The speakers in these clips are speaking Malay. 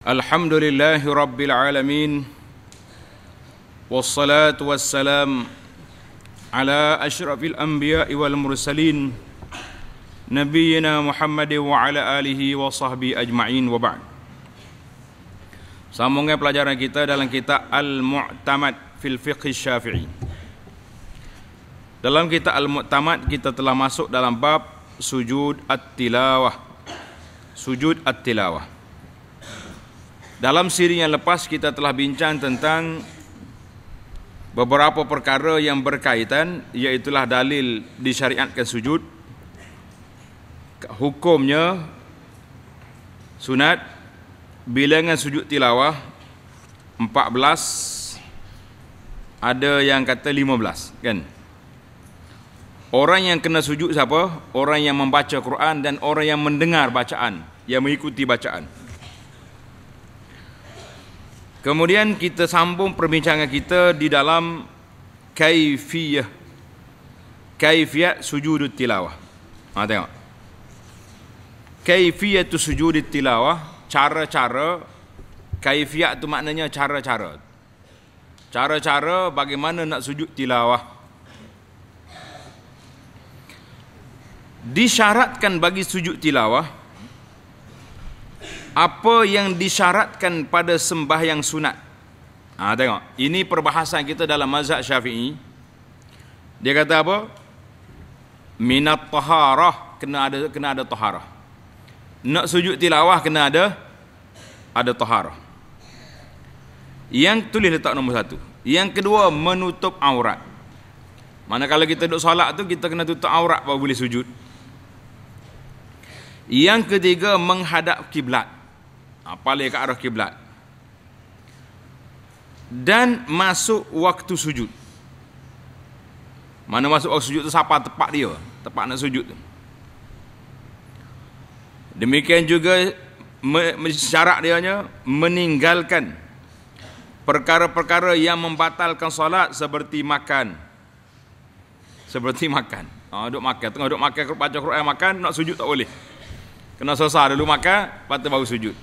الحمد لله رب العالمين والصلاة والسلام على أشرف الأنبياء والمرسلين نبينا محمد وعلى آله وصحبه أجمعين وبعد Sambungnya pelajaran kita dalam kitab Al-Mu'tamad fil Fiqh Syafi'i. Dalam kitab Al-Mu'tamad kita telah masuk dalam bab sujud at-tilawah. Sujud at-tilawah. Dalam siri yang lepas kita telah bincang tentang beberapa perkara yang berkaitan iaitulah dalil disyariatkan sujud hukumnya sunat bilangan sujud tilawah 14 ada yang kata 15 kan orang yang kena sujud siapa orang yang membaca Quran dan orang yang mendengar bacaan yang mengikuti bacaan Kemudian kita sambung perbincangan kita di dalam kaifiyah kaifiyah sujud tilawah. Ha tengok. Kaifiyah tu sujud tilawah, cara-cara kaifiyah tu maknanya cara-cara. Cara-cara bagaimana nak sujud tilawah. Disyaratkan bagi sujud tilawah, apa yang disyaratkan pada sembahyang sunat. Ha, tengok, ini perbahasan kita dalam mazhab syafi'i. Dia kata apa? Minat taharah, kena ada kena ada taharah. Nak sujud tilawah, kena ada ada taharah. Yang tulis letak nombor satu. Yang kedua, menutup aurat. Mana kalau kita duduk solat tu, kita kena tutup aurat baru boleh sujud. Yang ketiga, menghadap kiblat ha, paling ke arah kiblat dan masuk waktu sujud mana masuk waktu sujud tu siapa tepat dia tepat nak sujud tu demikian juga syarat dia nya meninggalkan perkara-perkara yang membatalkan solat seperti makan seperti makan ah ha, duk makan tengah duk makan baca Quran makan nak sujud tak boleh kena selesai dulu makan patut tu baru sujud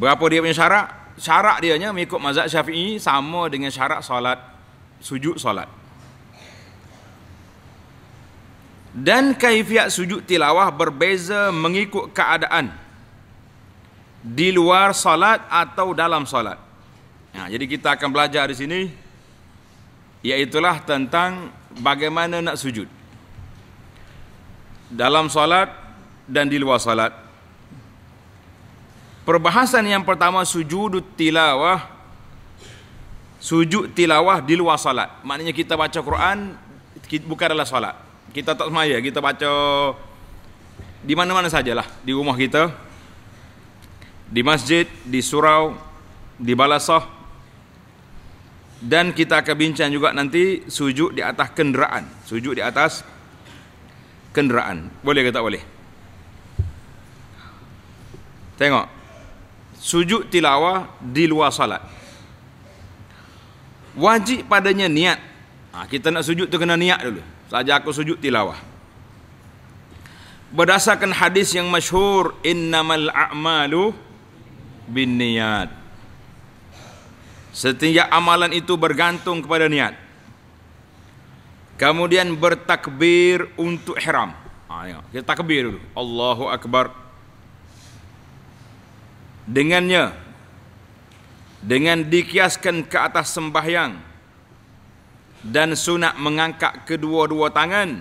Berapa dia punya syarat? syarak dia nya mengikut mazhab Syafi'i sama dengan syarak solat sujud solat. Dan kaifiat sujud tilawah berbeza mengikut keadaan di luar solat atau dalam solat. Ya, jadi kita akan belajar di sini iaitulah tentang bagaimana nak sujud dalam solat dan di luar solat. Perbahasan yang pertama sujud tilawah. Sujud tilawah di luar solat. Maknanya kita baca Quran kita bukan adalah salat. Kita tak semaya, kita baca di mana-mana sajalah, di rumah kita, di masjid, di surau, di balasah. Dan kita akan bincang juga nanti sujud di atas kenderaan. Sujud di atas kenderaan. Boleh ke tak boleh? Tengok, sujud tilawah di luar salat wajib padanya niat ha, kita nak sujud tu kena niat dulu saja aku sujud tilawah berdasarkan hadis yang masyhur innamal a'malu bin niat setiap amalan itu bergantung kepada niat kemudian bertakbir untuk ihram ha, kita takbir dulu Allahu Akbar dengannya dengan dikiaskan ke atas sembahyang dan sunat mengangkat kedua-dua tangan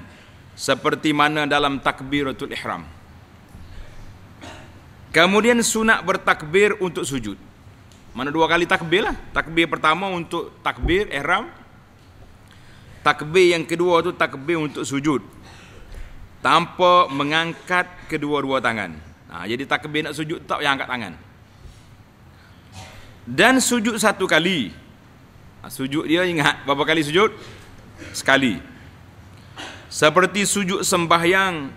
seperti mana dalam takbiratul ihram kemudian sunat bertakbir untuk sujud mana dua kali takbir lah takbir pertama untuk takbir ihram takbir yang kedua tu takbir untuk sujud tanpa mengangkat kedua-dua tangan nah, ha, jadi takbir nak sujud tak yang angkat tangan dan sujud satu kali ha, sujud dia ingat berapa kali sujud sekali seperti sujud sembahyang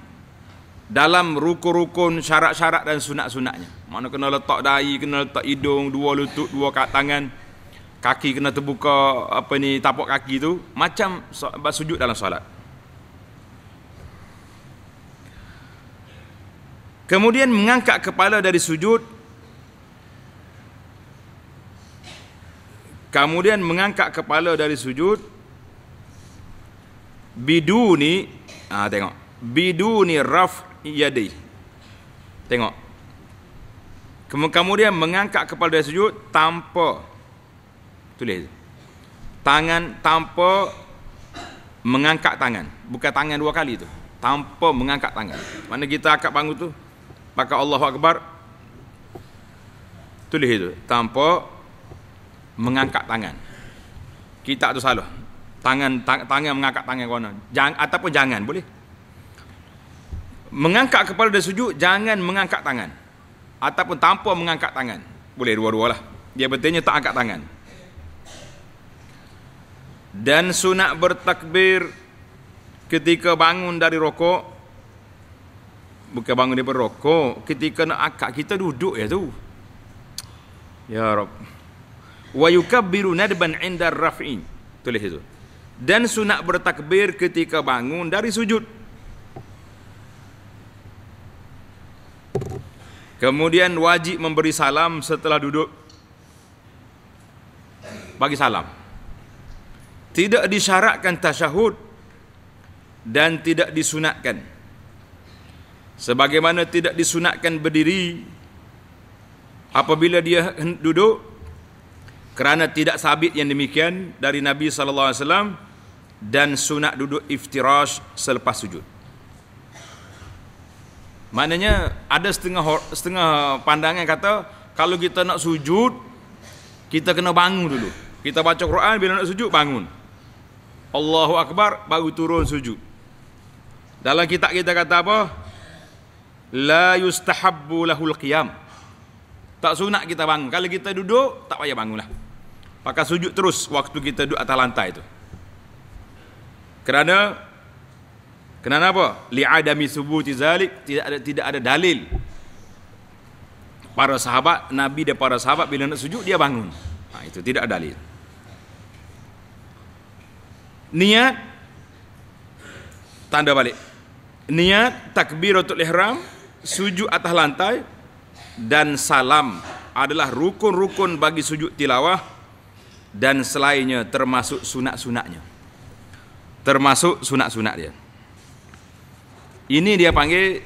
dalam rukun-rukun syarat-syarat dan sunat-sunatnya mana kena letak dahi kena letak hidung dua lutut dua kat tangan kaki kena terbuka apa ni tapak kaki tu macam sujud dalam solat kemudian mengangkat kepala dari sujud kemudian mengangkat kepala dari sujud biduni ah tengok biduni raf yadi tengok kemudian mengangkat kepala dari sujud tanpa tulis tangan tanpa mengangkat tangan bukan tangan dua kali tu tanpa mengangkat tangan mana kita angkat bangun tu pakai Allahu akbar tulis itu tanpa mengangkat tangan. Kita tu salah. Tangan ta- tangan mengangkat tangan kau Jangan ataupun jangan boleh. Mengangkat kepala dan sujud jangan mengangkat tangan. Ataupun tanpa mengangkat tangan. Boleh dua dua lah. Dia bertanya tak angkat tangan. Dan sunat bertakbir ketika bangun dari rokok bukan bangun daripada rokok ketika nak akak kita duduk ya tu ya rab wa yukabbiru nadban inda raf'in tulis itu dan sunat bertakbir ketika bangun dari sujud kemudian wajib memberi salam setelah duduk bagi salam tidak disyaratkan tasyahud dan tidak disunatkan sebagaimana tidak disunatkan berdiri apabila dia duduk kerana tidak sabit yang demikian dari Nabi saw dan sunat duduk iftirash selepas sujud. Maknanya ada setengah setengah pandangan kata kalau kita nak sujud kita kena bangun dulu. Kita baca Quran bila nak sujud bangun. Allahu akbar baru turun sujud. Dalam kitab kita kata apa? La yustahabbu lahul qiyam. Tak sunat kita bangun. Kalau kita duduk tak payah bangunlah. Pakai sujud terus waktu kita duduk atas lantai itu. Kerana kerana apa? Li'adami subuti zalik tidak ada tidak ada dalil. Para sahabat, Nabi dan para sahabat bila nak sujud dia bangun. Ha, itu tidak ada dalil. Niat tanda balik. Niat takbiratul ihram sujud atas lantai dan salam adalah rukun-rukun bagi sujud tilawah dan selainnya termasuk sunat-sunatnya. Termasuk sunat-sunat dia. Ini dia panggil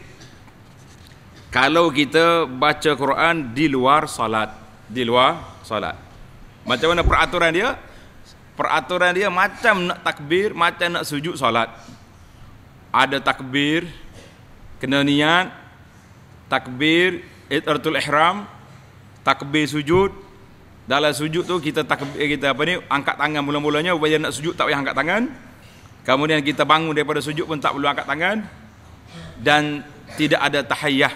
kalau kita baca Quran di luar salat di luar salat, Macam mana peraturan dia? Peraturan dia macam nak takbir, macam nak sujud salat. Ada takbir, kena niat, takbir, itartul ihram, takbir sujud, dalam sujud tu kita tak eh, kita apa ni angkat tangan mula-mulanya bila nak sujud tak payah angkat tangan kemudian kita bangun daripada sujud pun tak perlu angkat tangan dan tidak ada tahiyah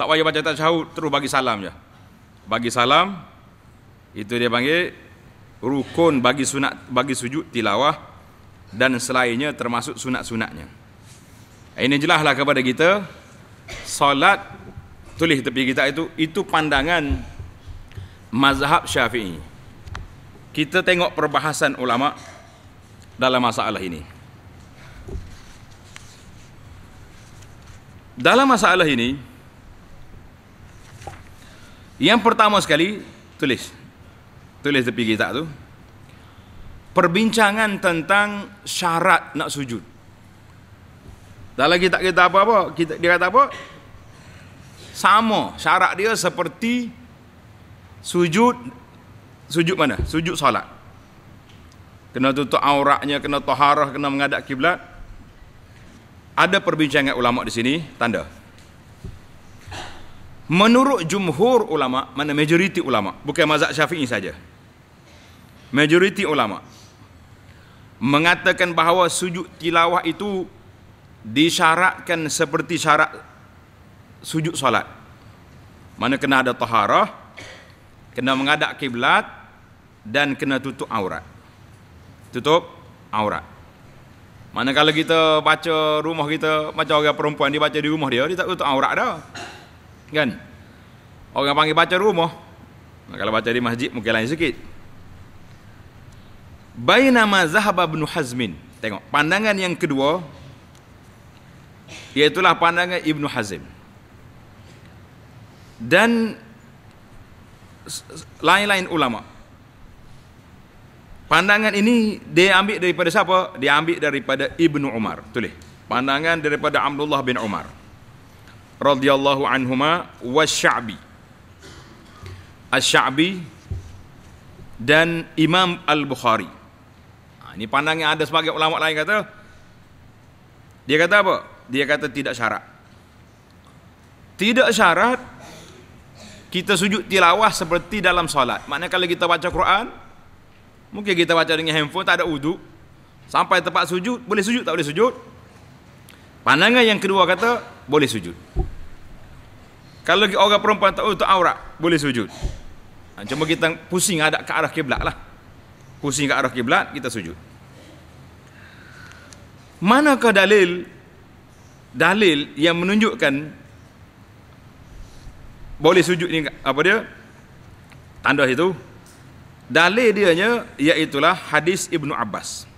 tak payah baca tasyahud terus bagi salam je bagi salam itu dia panggil rukun bagi sunat bagi sujud tilawah dan selainnya termasuk sunat-sunatnya eh, ini jelaslah kepada kita solat tulis tepi kita itu itu pandangan mazhab syafi'i kita tengok perbahasan ulama dalam masalah ini dalam masalah ini yang pertama sekali tulis tulis tepi kita tu perbincangan tentang syarat nak sujud dalam kita kita apa-apa kita, dia kata apa sama syarat dia seperti sujud sujud mana sujud solat kena tutup auratnya kena taharah kena menghadap kiblat ada perbincangan ulama di sini tanda menurut jumhur ulama mana majoriti ulama bukan mazhab syafi'i saja majoriti ulama mengatakan bahawa sujud tilawah itu disyaratkan seperti syarat sujud solat mana kena ada taharah kena menghadap kiblat dan kena tutup aurat. Tutup aurat. Mana kalau kita baca rumah kita macam orang perempuan dia baca di rumah dia dia tak tutup aurat dah. Kan? Orang panggil baca rumah. Kalau baca di masjid mungkin lain sikit. Bainama Zahaba bin Hazmin. Tengok, pandangan yang kedua iaitulah pandangan Ibnu Hazim. Dan lain-lain ulama. Pandangan ini dia ambil daripada siapa? Dia ambil daripada Ibnu Umar. Tulis. Pandangan daripada Abdullah bin Umar radhiyallahu anhuma wa Syabi. asy dan Imam Al-Bukhari. Ha, ini pandangan ada sebagai ulama lain kata dia kata apa? Dia kata tidak syarat. Tidak syarat kita sujud tilawah seperti dalam solat. Maknanya kalau kita baca Quran, mungkin kita baca dengan handphone tak ada wudu. Sampai tempat sujud, boleh sujud tak boleh sujud? Pandangan yang kedua kata boleh sujud. Kalau orang perempuan tak untuk oh, aurat, boleh sujud. Ha, cuma kita pusing ada ke arah kiblat lah. Pusing ke arah kiblat kita sujud. Manakah dalil dalil yang menunjukkan boleh sujud ni apa dia tanda itu dalil dia nya iaitu hadis Ibnu Abbas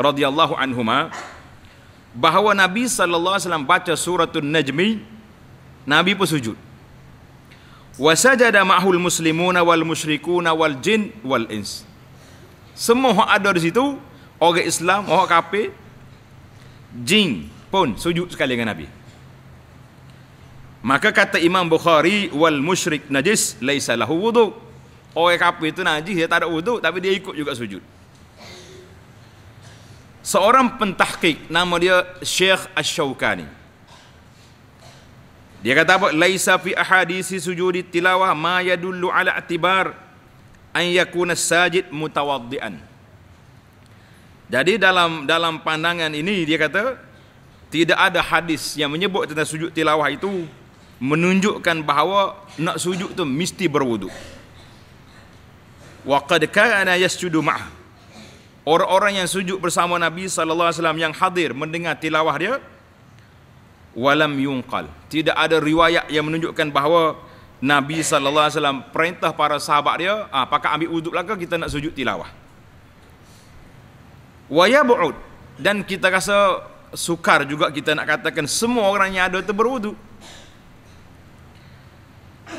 radhiyallahu anhuma bahawa Nabi sallallahu alaihi wasallam baca suratul najmi Nabi pun sujud wa sajada ma'hul muslimuna wal musyrikuna wal jin wal ins semua ada di situ orang Islam orang kafir jin pun sujud sekali dengan Nabi Maka kata Imam Bukhari wal musyrik najis laisa lahu wudu. Orang kafir itu najis dia tak ada wudu tapi dia ikut juga sujud. Seorang pentahqiq nama dia Syekh Asy-Syaukani. Dia kata apa? Laisa fi ahadisi sujudi tilawah ma yadullu ala atibar an yakuna sajid mutawaddian. Jadi dalam dalam pandangan ini dia kata tidak ada hadis yang menyebut tentang sujud tilawah itu menunjukkan bahawa nak sujud tu mesti berwuduk waqad kana yasjudu ma'ah orang-orang yang sujud bersama Nabi sallallahu alaihi wasallam yang hadir mendengar tilawah dia walam yunqal tidak ada riwayat yang menunjukkan bahawa Nabi sallallahu alaihi wasallam perintah para sahabat dia ah pakai ambil wuduk lah ke kita nak sujud tilawah wa yab'ud dan kita rasa sukar juga kita nak katakan semua orang yang ada itu berwuduk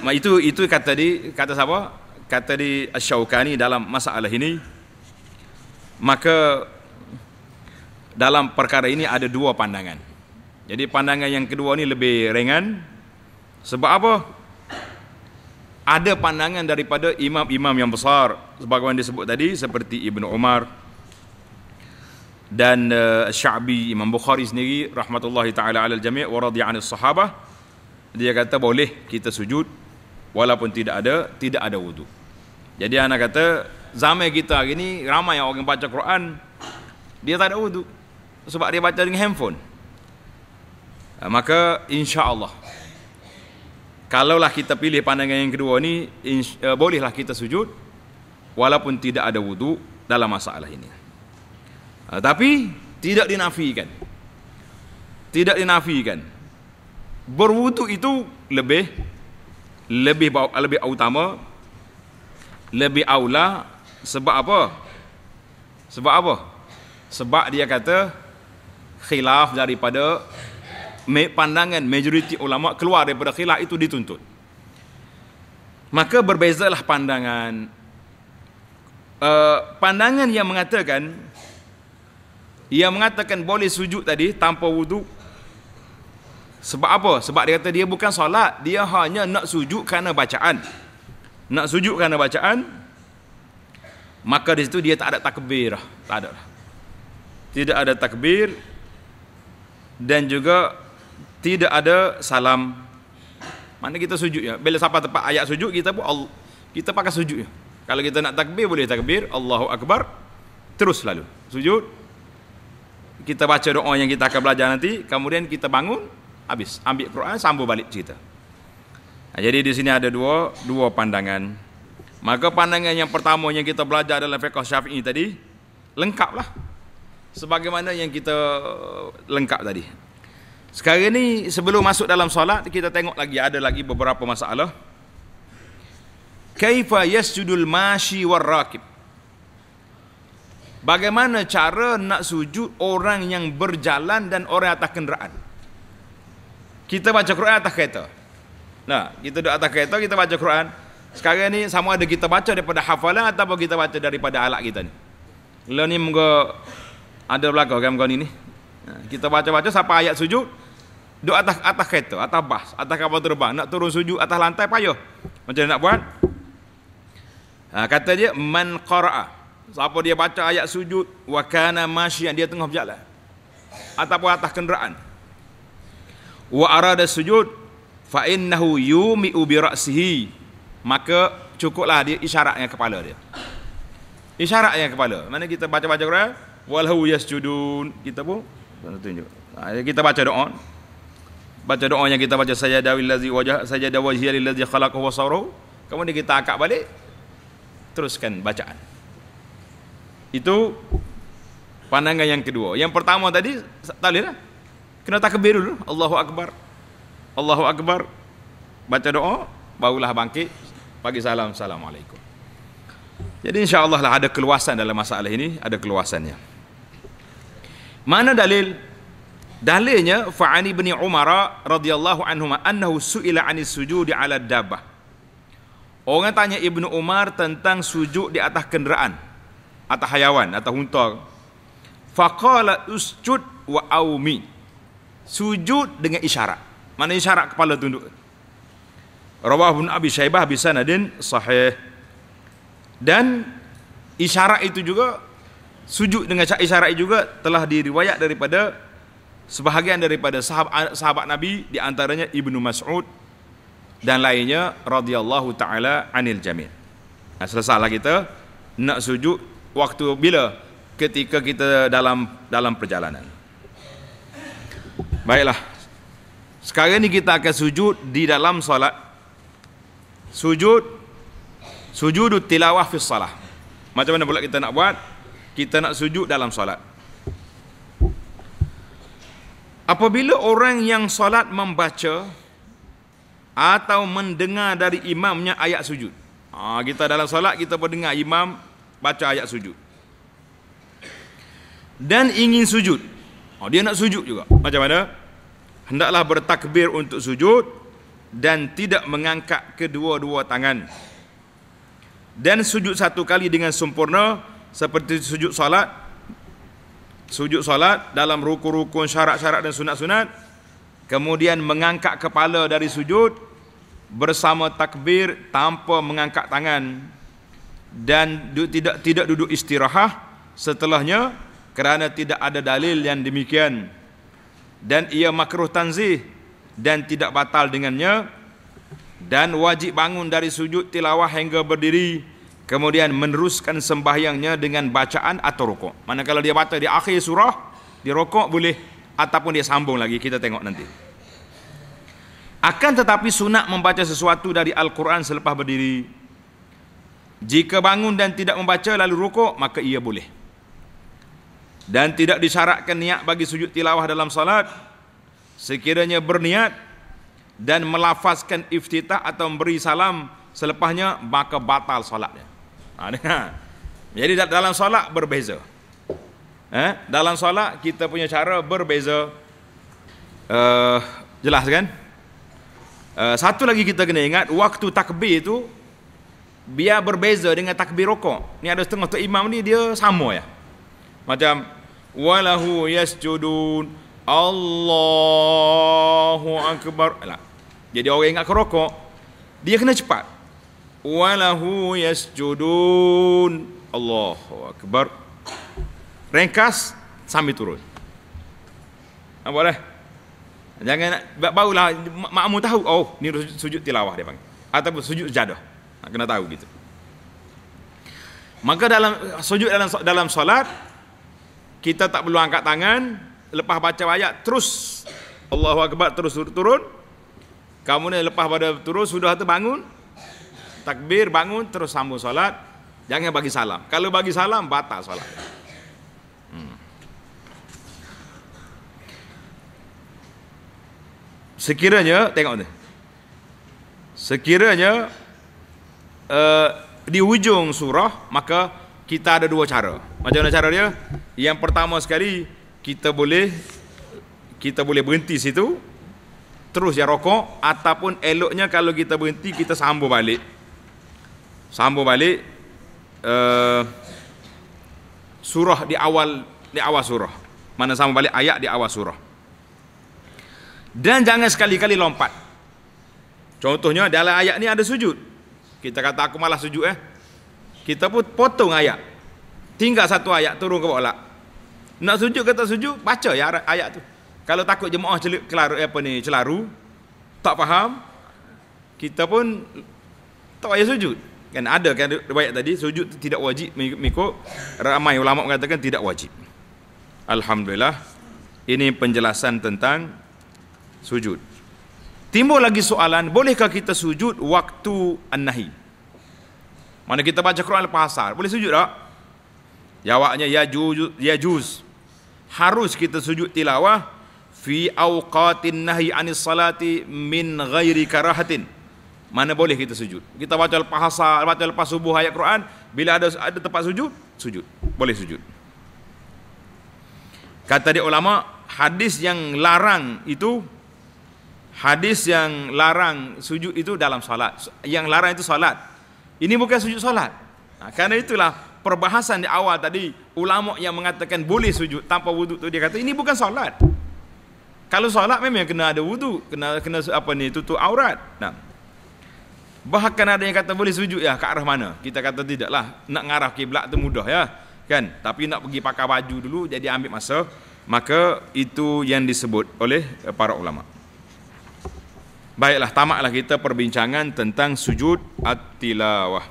Mak itu itu kata di kata siapa? Kata di Asy-Syaukani dalam masalah ini. Maka dalam perkara ini ada dua pandangan. Jadi pandangan yang kedua ni lebih ringan. Sebab apa? Ada pandangan daripada imam-imam yang besar sebagaimana disebut tadi seperti Ibnu Umar dan uh, Syabi Imam Bukhari sendiri rahmatullahi taala alal jami' wa radhiya anil sahabah dia kata boleh kita sujud walaupun tidak ada tidak ada wudu. Jadi anak kata zaman kita hari ni ramai yang baca Quran dia tak ada wudu sebab dia baca dengan handphone. Ah, maka insya-Allah kalaulah kita pilih pandangan yang kedua ni insya, uh, eh, bolehlah kita sujud walaupun tidak ada wudu dalam masalah ini. Uh, tapi tidak dinafikan. Tidak dinafikan. Berwudu itu lebih lebih lebih utama lebih aula sebab apa sebab apa sebab dia kata khilaf daripada pandangan majoriti ulama keluar daripada khilaf itu dituntut maka berbezalah pandangan uh, pandangan yang mengatakan yang mengatakan boleh sujud tadi tanpa wuduk sebab apa? Sebab dia kata dia bukan solat, dia hanya nak sujud kerana bacaan. Nak sujud kerana bacaan, maka di situ dia tak ada takbir lah. Tak ada lah. Tidak ada takbir, dan juga tidak ada salam. Mana kita sujud ya? Bila siapa tempat ayat sujud, kita pun Allah. Kita pakai sujud ya. Kalau kita nak takbir, boleh takbir. Allahu Akbar. Terus lalu. Sujud. Kita baca doa yang kita akan belajar nanti. Kemudian kita bangun habis ambil Quran sambung balik cerita nah, jadi di sini ada dua dua pandangan maka pandangan yang pertama yang kita belajar dalam fiqh syafi'i tadi lengkaplah sebagaimana yang kita eh, lengkap tadi sekarang ni sebelum masuk dalam solat kita tengok lagi ada lagi beberapa masalah kaifa yasjudul mashi war raqib Bagaimana cara nak sujud orang yang berjalan dan orang atas kenderaan? kita baca Quran atas kereta. Nah, kita duduk atas kereta kita baca Quran. Sekarang ni sama ada kita baca daripada hafalan ataupun kita baca daripada alat kita ni. Lah ni moga ada belaka kan moga ni ni. Kita baca-baca siapa ayat sujud duduk atas atas kereta, atas bas, atas kapal terbang, nak turun sujud atas lantai payah. Macam nak buat? Ha, kata dia man qaraa. Siapa dia baca ayat sujud wa kana masyian dia tengah berjalan. Ataupun atas kenderaan wa arada sujud fa innahu yumi'u bi ra'sihi maka cukuplah dia isyarat dengan kepala dia isyarat dengan kepala mana kita baca-baca Quran walahu yasjudun kita pun tunjuk ha, ya, kita baca doa baca doa yang kita baca sajada lillazi wajah sajada wajhiya lillazi khalaqahu wa sawra kemudian kita akak balik teruskan bacaan itu pandangan yang kedua yang pertama tadi tak lah kena takbir dulu Allahu Akbar Allahu Akbar baca doa barulah bangkit bagi salam Assalamualaikum jadi insya Allah lah ada keluasan dalam masalah ini ada keluasannya mana dalil dalilnya fa'ani bin Umar radhiyallahu anhuma annahu su'ila 'anis sujud 'ala dabbah Orang tanya Ibnu Umar tentang sujud di atas kenderaan atau hayawan atau unta. Faqala usjud wa aumi sujud dengan isyarat. Mana isyarat kepala tunduk? Rawah bin Abi Syaibah bisa nadin sahih. Dan isyarat itu juga sujud dengan isyarat itu juga telah diriwayat daripada sebahagian daripada sahabat, sahabat Nabi di antaranya Ibnu Mas'ud dan lainnya radhiyallahu taala anil Jamil. Nah, selesailah kita nak sujud waktu bila ketika kita dalam dalam perjalanan Baiklah. Sekarang ni kita akan sujud di dalam solat. Sujud sujudu tilawah fi solah. Macam mana pula kita nak buat? Kita nak sujud dalam solat. Apabila orang yang solat membaca atau mendengar dari imamnya ayat sujud. Ha, kita dalam solat kita pun dengar imam baca ayat sujud. Dan ingin sujud. Oh, dia nak sujud juga. Macam mana? Hendaklah bertakbir untuk sujud dan tidak mengangkat kedua-dua tangan. Dan sujud satu kali dengan sempurna seperti sujud salat. Sujud salat dalam rukun-rukun syarat-syarat dan sunat-sunat. Kemudian mengangkat kepala dari sujud bersama takbir tanpa mengangkat tangan dan tidak tidak duduk istirahah setelahnya kerana tidak ada dalil yang demikian dan ia makruh tanzih dan tidak batal dengannya dan wajib bangun dari sujud tilawah hingga berdiri kemudian meneruskan sembahyangnya dengan bacaan atau rukuk manakala dia baca di akhir surah di rukuk boleh ataupun dia sambung lagi kita tengok nanti akan tetapi sunat membaca sesuatu dari Al-Quran selepas berdiri jika bangun dan tidak membaca lalu rukuk maka ia boleh dan tidak disyaratkan niat bagi sujud tilawah dalam salat sekiranya berniat dan melafazkan iftitah atau memberi salam selepasnya maka batal salatnya ha, ha. jadi dalam salat berbeza eh? dalam salat kita punya cara berbeza uh, jelas kan uh, satu lagi kita kena ingat waktu takbir itu biar berbeza dengan takbir rokok ni ada setengah tu imam ni dia sama ya macam walahu yasjudun Allahu akbar lah jadi orang yang ingat kerokok dia kena cepat walahu yasjudun Allahu akbar Rengkas sambil turun apa boleh jangan nak barulah makmu tahu oh ni sujud tilawah dia panggil ataupun sujud sejadah kena tahu gitu maka dalam sujud dalam dalam solat kita tak perlu angkat tangan lepas baca ayat terus Allahu akbar terus turun kamu ni lepas pada turun sudah terbangun takbir bangun terus sambung solat jangan bagi salam kalau bagi salam batal solat hmm. sekiranya tengok ni sekiranya uh, di hujung surah maka kita ada dua cara. Macam mana cara dia? Yang pertama sekali kita boleh kita boleh berhenti situ terus yang rokok ataupun eloknya kalau kita berhenti kita sambung balik. Sambung balik uh, surah di awal di awal surah. Mana sambung balik ayat di awal surah. Dan jangan sekali-kali lompat. Contohnya dalam ayat ni ada sujud. Kita kata aku malah sujud eh kita pun potong ayat tinggal satu ayat turun ke bawah nak sujud ke tak sujud baca ya ayat tu kalau takut jemaah celik kelaru eh, apa ni celaru tak faham kita pun tak payah sujud kan ada kan riwayat tadi sujud tidak wajib mengikut ramai ulama mengatakan tidak wajib alhamdulillah ini penjelasan tentang sujud timbul lagi soalan bolehkah kita sujud waktu annahi? Mana kita baca Quran lepas asar. Boleh sujud tak? Jawabnya ya juz ya juz. Harus kita sujud tilawah fi awqatin nahi anis salati min ghairi karahatin. Mana boleh kita sujud? Kita baca lepas asar, baca lepas subuh ayat Quran, bila ada ada tempat sujud, sujud. Boleh sujud. Kata dia ulama, hadis yang larang itu hadis yang larang sujud itu dalam salat. Yang larang itu salat. Ini bukan sujud solat. Ha, karena itulah perbahasan di awal tadi ulama yang mengatakan boleh sujud tanpa wuduk tu dia kata ini bukan solat. Kalau solat memang kena ada wuduk, kena kena apa ni tutup aurat. Nah. Bahkan ada yang kata boleh sujud ya ke arah mana? Kita kata tidaklah. Nak ngarah kiblat tu mudah ya. Kan? Tapi nak pergi pakai baju dulu jadi ambil masa. Maka itu yang disebut oleh para ulama'. Baiklah, tamatlah kita perbincangan tentang sujud at-tilawah.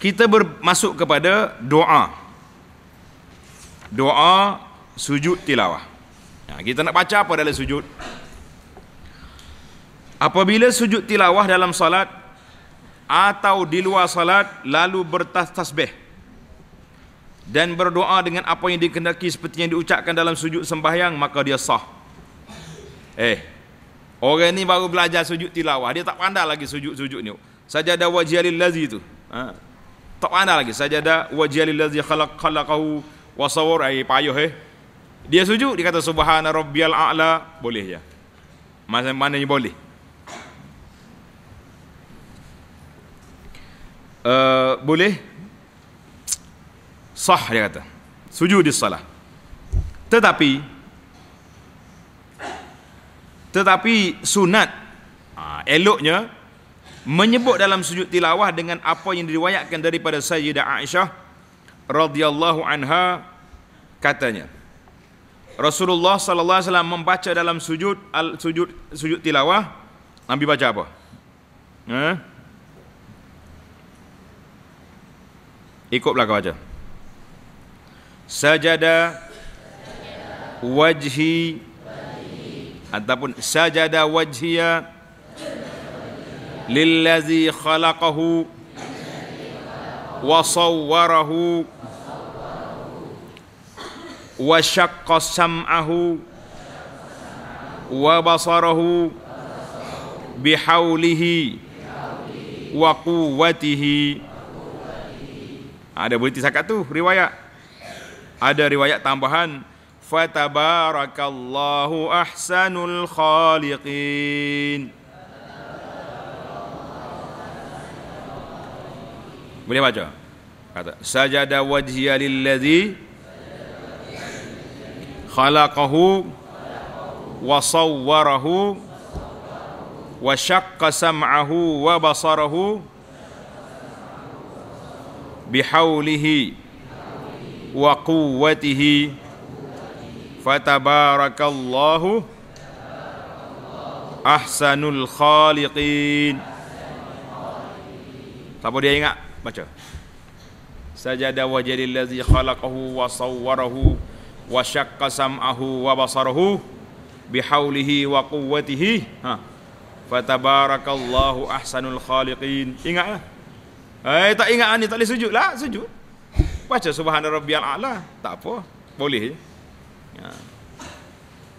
Kita bermasuk kepada doa. Doa sujud tilawah. Ya, kita nak baca apa dalam sujud? Apabila sujud tilawah dalam salat atau di luar salat lalu bertasbih dan berdoa dengan apa yang dikendaki seperti yang diucapkan dalam sujud sembahyang maka dia sah. Eh, orang ni baru belajar sujud tilawah, dia tak pandai lagi sujud-sujud ni. Sajadah wajah lillazi tu. Ha. Tak pandai lagi. Saja Sajadah wajah lillazi khalaq khalaqahu wasawur. Eh, payuh eh. Dia sujud, dia kata subhana rabbiyal a'la. Boleh je. Masa mana ni boleh. Uh, boleh sah dia kata sujud di salah tetapi tetapi sunat ha, eloknya menyebut dalam sujud tilawah dengan apa yang diriwayatkan daripada Sayyidah Aisyah radhiyallahu anha katanya Rasulullah sallallahu alaihi wasallam membaca dalam sujud al, sujud sujud tilawah Nabi baca apa? Ha? Eh? Ikut belakang baca. Sajada wajhi ataupun sajada wajhiya lillazi khalaqahu wa sawwarahu wa syaqqa sam'ahu wa basarahu bihaulihi wa quwwatihi ada berita sakat tu riwayat ada riwayat tambahan فتبارك الله احسن الخالقين boleh baca kata sajada wajhiya lillazi khalaqahu wa sawwarahu wa syaqqa sam'ahu wa basarahu bihaulihi wa quwwatihi fatabarakallahu ahsanul khaliqin siapa dia ingat baca sajada wajhil ladzi khalaqahu wa sawwarahu wa syaqqa sam'ahu wa basarahu bihaulihi wa quwwatihi ha fatabarakallahu ahsanul khaliqin ingatlah eh tak ingat ni tak boleh sujud lah sujud baca Rabbiyal a'la tak apa boleh je Ya.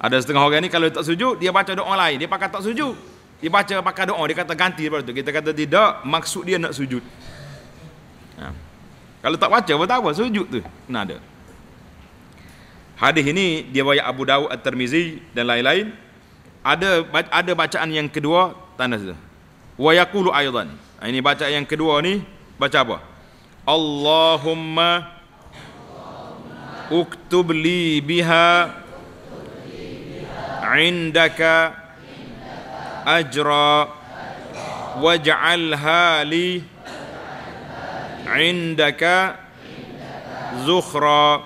Ada setengah orang ni kalau tak setuju dia baca doa lain, dia pakai tak setuju. Dia baca pakai doa, dia kata ganti daripada tu. Kita kata tidak, maksud dia nak sujud. Ya. Kalau tak baca apa apa sujud tu. Nah ada. Hadis ini dia bawa Abu Dawud At-Tirmizi dan lain-lain. Ada ada bacaan yang kedua tanda tu. Wa yaqulu aidan. Ini bacaan yang kedua ni baca apa? Allahumma اكتب لي بها عندك أجرا واجعلها لي عندك زخرا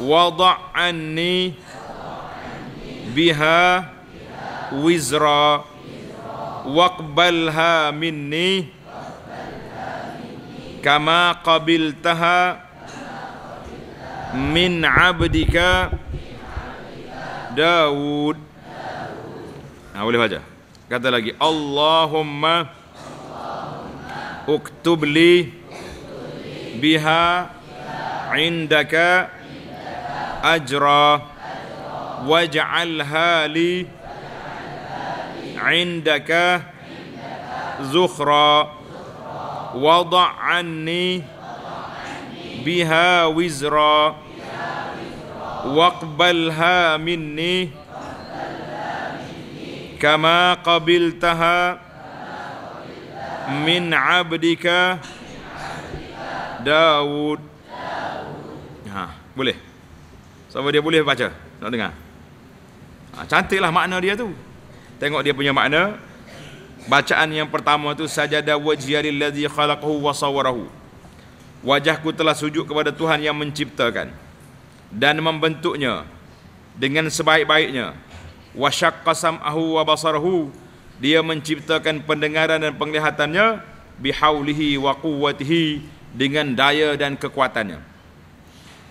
وضع عني بها وزرا واقبلها مني كما قبلتها من عبدك داود أول فجأة kata lagi Allahumma uktub li biha indaka ajra waj'alha li indaka zukhra wada' anni biha wizra waqbalha minni kama qabiltaha min abdika Dawud. ha, boleh siapa dia boleh baca nak dengar ha, cantiklah makna dia tu tengok dia punya makna bacaan yang pertama tu sajada wajhiyal ladzi khalaqahu wa sawwarahu wajahku telah sujud kepada Tuhan yang menciptakan dan membentuknya dengan sebaik-baiknya wasyaqqa sam'ahu wa basarahu dia menciptakan pendengaran dan penglihatannya bihaulihi wa quwwatihi dengan daya dan kekuatannya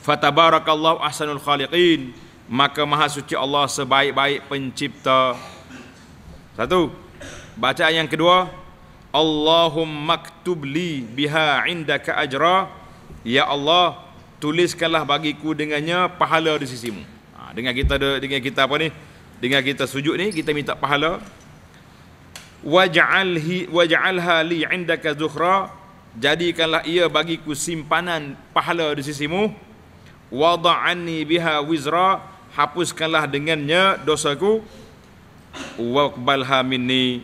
fatabarakallahu ahsanul khaliqin maka maha suci Allah sebaik-baik pencipta satu bacaan yang kedua Allahumma ktubli biha indaka ajra ya Allah tuliskanlah bagiku dengannya pahala di sisimu. Ha, dengan kita dengan kita apa ni? Dengan kita sujud ni kita minta pahala. Waj'alhi waj'alha li 'indaka zukhra. Jadikanlah ia bagiku simpanan pahala di sisimu. Wada'anni biha wizra. Hapuskanlah dengannya dosaku. Waqbalha minni.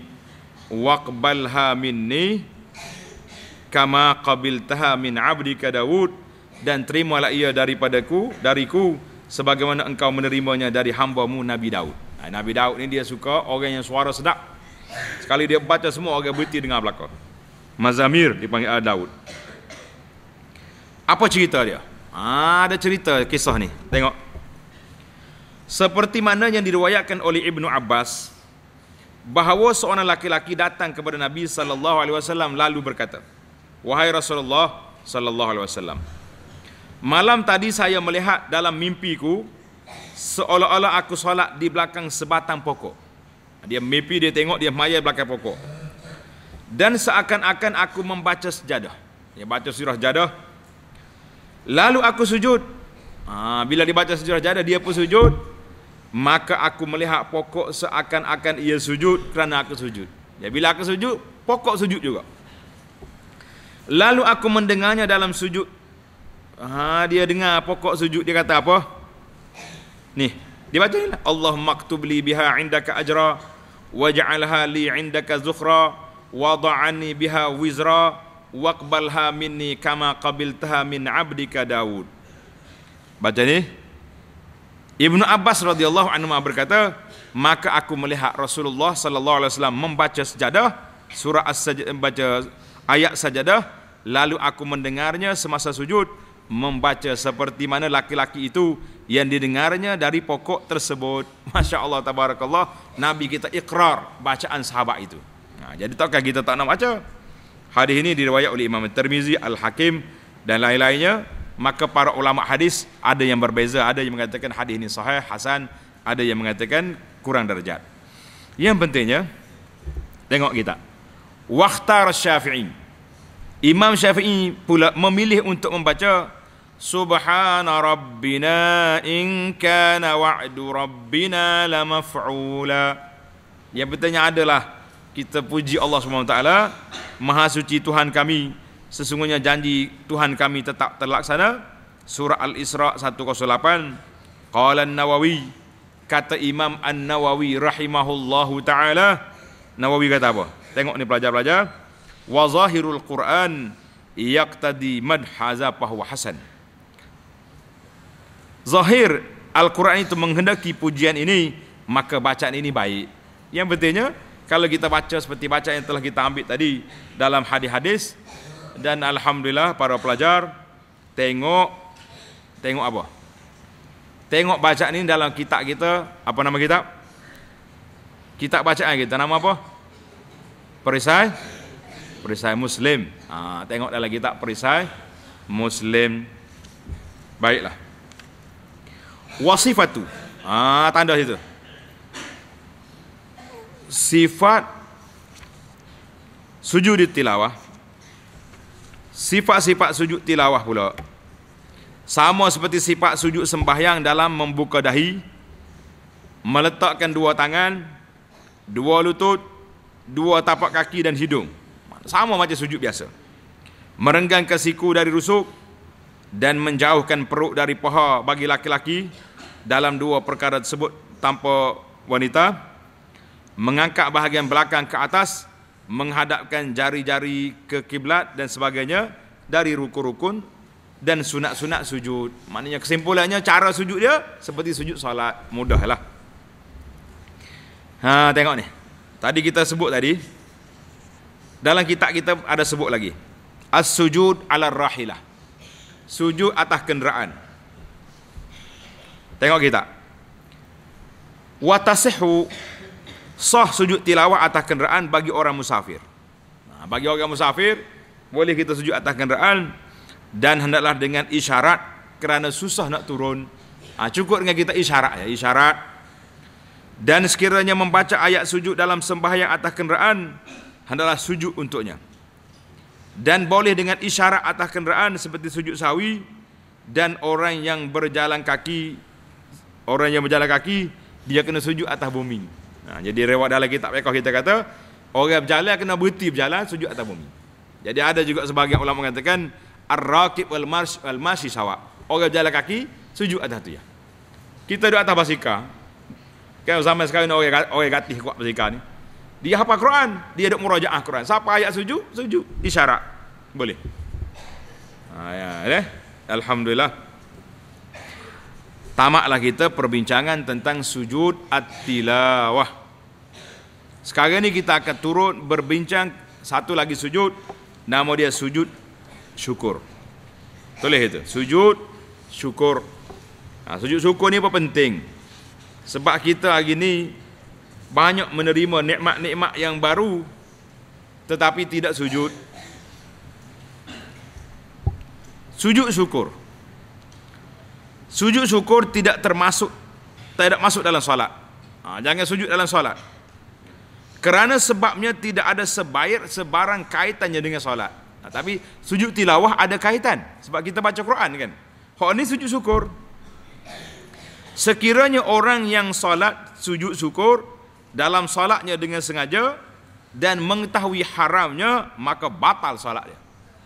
Waqbalha minni. Kama qabiltaha min 'abdika Dawud dan terimalah ia daripadaku dariku sebagaimana engkau menerimanya dari hambamu Nabi Daud ha, Nabi Daud ni dia suka orang yang suara sedap sekali dia baca semua orang berhenti dengar belakang Mazamir dipanggil Daud apa cerita dia? Ha, ada cerita kisah ni tengok seperti mana yang diriwayatkan oleh Ibnu Abbas bahawa seorang laki-laki datang kepada Nabi sallallahu alaihi wasallam lalu berkata, "Wahai Rasulullah sallallahu alaihi wasallam, Malam tadi saya melihat dalam mimpiku seolah-olah aku solat di belakang sebatang pokok. Dia mimpi dia tengok dia maya belakang pokok. Dan seakan-akan aku membaca sejadah. Dia baca surah jadah. Lalu aku sujud. Ha, bila dibaca surah jadah dia pun sujud. Maka aku melihat pokok seakan-akan ia sujud kerana aku sujud. Ya, bila aku sujud, pokok sujud juga. Lalu aku mendengarnya dalam sujud Ha, dia dengar pokok sujud dia kata apa? Ni, dia baca ni Allah Allahumma li biha indaka ajra waj'alha li indaka zukhra wada'ani biha wizra waqbalha minni kama qabiltaha min 'abdika Daud. Baca ni. Ibnu Abbas radhiyallahu anhu berkata, maka aku melihat Rasulullah sallallahu alaihi wasallam membaca sajadah surah as-sajdah baca ayat sajadah lalu aku mendengarnya semasa sujud membaca seperti mana laki-laki itu yang didengarnya dari pokok tersebut. Masya Allah tabarakallah Nabi kita ikrar bacaan sahabat itu. Nah, jadi takkah kita tak nak baca? Hadis ini diriwayat oleh Imam Tirmizi, Al-Hakim dan lain-lainnya. Maka para ulama hadis ada yang berbeza, ada yang mengatakan hadis ini sahih, hasan, ada yang mengatakan kurang derajat. Yang pentingnya tengok kita. Waqtar Syafi'i. Imam Syafi'i pula memilih untuk membaca Subhana سبحان ربنا إن كان وعد ربنا لمفعولا Yang pertanyaan adalah kita puji Allah SWT Maha suci Tuhan kami Sesungguhnya janji Tuhan kami tetap terlaksana Surah Al-Isra' 108 Qala nawawi Kata Imam An-Nawawi rahimahullahu ta'ala Nawawi kata apa? Tengok ni pelajar-pelajar Wazahirul Quran Yaqtadi madhaza pahwa hasan zahir Al-Quran itu menghendaki pujian ini maka bacaan ini baik yang pentingnya kalau kita baca seperti bacaan yang telah kita ambil tadi dalam hadis-hadis dan Alhamdulillah para pelajar tengok tengok apa tengok bacaan ini dalam kitab kita apa nama kitab kitab bacaan kita nama apa perisai perisai muslim ha, tengok dalam kitab perisai muslim baiklah wasifatu ah tanda situ sifat sujud tilawah sifat-sifat sujud tilawah pula sama seperti sifat sujud sembahyang dalam membuka dahi meletakkan dua tangan dua lutut dua tapak kaki dan hidung sama macam sujud biasa merenggangkan siku dari rusuk dan menjauhkan perut dari paha bagi laki-laki dalam dua perkara tersebut tanpa wanita mengangkat bahagian belakang ke atas menghadapkan jari-jari ke kiblat dan sebagainya dari rukun-rukun dan sunat-sunat sujud maknanya kesimpulannya cara sujud dia seperti sujud solat mudahlah ha tengok ni tadi kita sebut tadi dalam kitab kita ada sebut lagi as-sujud ala rahilah sujud atas kenderaan Tengok kita. Watasihu sah sujud tilawah atas kenderaan bagi orang musafir. Nah, bagi orang musafir boleh kita sujud atas kenderaan dan hendaklah dengan isyarat kerana susah nak turun. Nah, cukup dengan kita isyarat ya, isyarat. Dan sekiranya membaca ayat sujud dalam sembahyang atas kenderaan hendaklah sujud untuknya. Dan boleh dengan isyarat atas kenderaan seperti sujud sawi dan orang yang berjalan kaki orang yang berjalan kaki dia kena sujud atas bumi. Ha, jadi rewak dalam kitab fiqh kita kata orang berjalan kena berhenti berjalan sujud atas bumi. Jadi ada juga sebagian ulama mengatakan ar-raqib wal marsh wal mashi sawak. Orang berjalan kaki sujud atas tu ya. Kita duduk atas basika. Kan zaman sekarang ni orang orang gatih kuat basika ni. Dia hafal Quran, dia duduk murajaah Quran. Siapa ayat sujud, sujud. Isyarat. Boleh. Ha ya, eh? Alhamdulillah tamaklah kita perbincangan tentang sujud at-tilawah. Sekarang ini kita akan turun berbincang satu lagi sujud, nama dia sujud syukur. Tulis itu, sujud syukur. Nah, ha, sujud syukur ni apa penting? Sebab kita hari ini banyak menerima nikmat-nikmat yang baru tetapi tidak sujud. Sujud syukur sujud syukur tidak termasuk tidak masuk dalam solat ha, jangan sujud dalam solat kerana sebabnya tidak ada sebaik sebarang kaitannya dengan solat ha, tapi sujud tilawah ada kaitan sebab kita baca Quran kan hak ni sujud syukur sekiranya orang yang solat sujud syukur dalam solatnya dengan sengaja dan mengetahui haramnya maka batal solatnya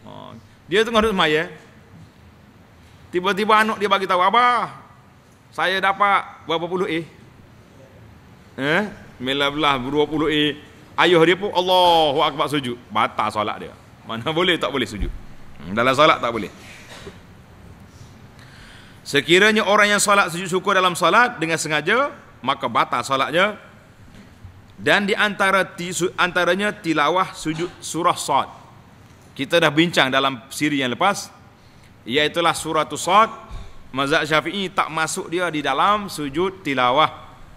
ha, dia tengah duduk semayang Tiba-tiba anak dia bagi tahu apa? Saya dapat berapa puluh A? Eh? Mela belah berapa puluh A. Ayuh dia pun Allahu Akbar sujud. Batal solat dia. Mana boleh tak boleh sujud. Hmm, dalam solat tak boleh. Sekiranya orang yang solat sujud syukur dalam solat dengan sengaja, maka batal solatnya. Dan di antara antaranya tilawah sujud surah Sad. Kita dah bincang dalam siri yang lepas iaitulah surah Tusad mazhab syafi'i tak masuk dia di dalam sujud tilawah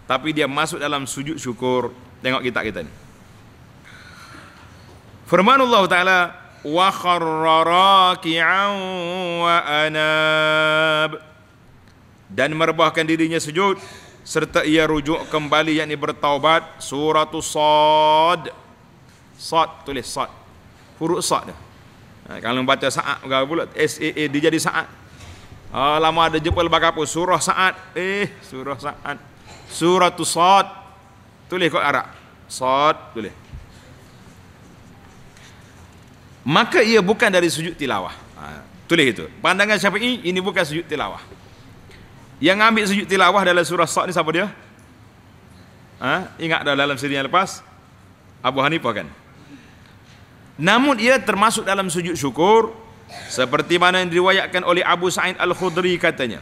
tapi dia masuk dalam sujud syukur tengok kitab kita ni firman Allah Ta'ala wa wa anab dan merubahkan dirinya sujud serta ia rujuk kembali yang ini bertaubat surah Tusad Sad tulis Sad huruf Sad dia Ha, kalau baca saat gawe pula S eh, A eh, eh, dia jadi saat. Oh, ha, lama ada jepul bakapo surah saat. Eh, surah saat. Surah tu sad. Tulis kok arak. Sad tulis. Maka ia bukan dari sujud tilawah. Ha, tulis itu. Pandangan siapa ini Ini bukan sujud tilawah. Yang ambil sujud tilawah dalam surah Sa'ad ni siapa dia? Ha, ingat dah dalam siri yang lepas? Abu Hanifah kan? Namun ia termasuk dalam sujud syukur seperti mana yang diriwayatkan oleh Abu Sa'id Al-Khudri katanya.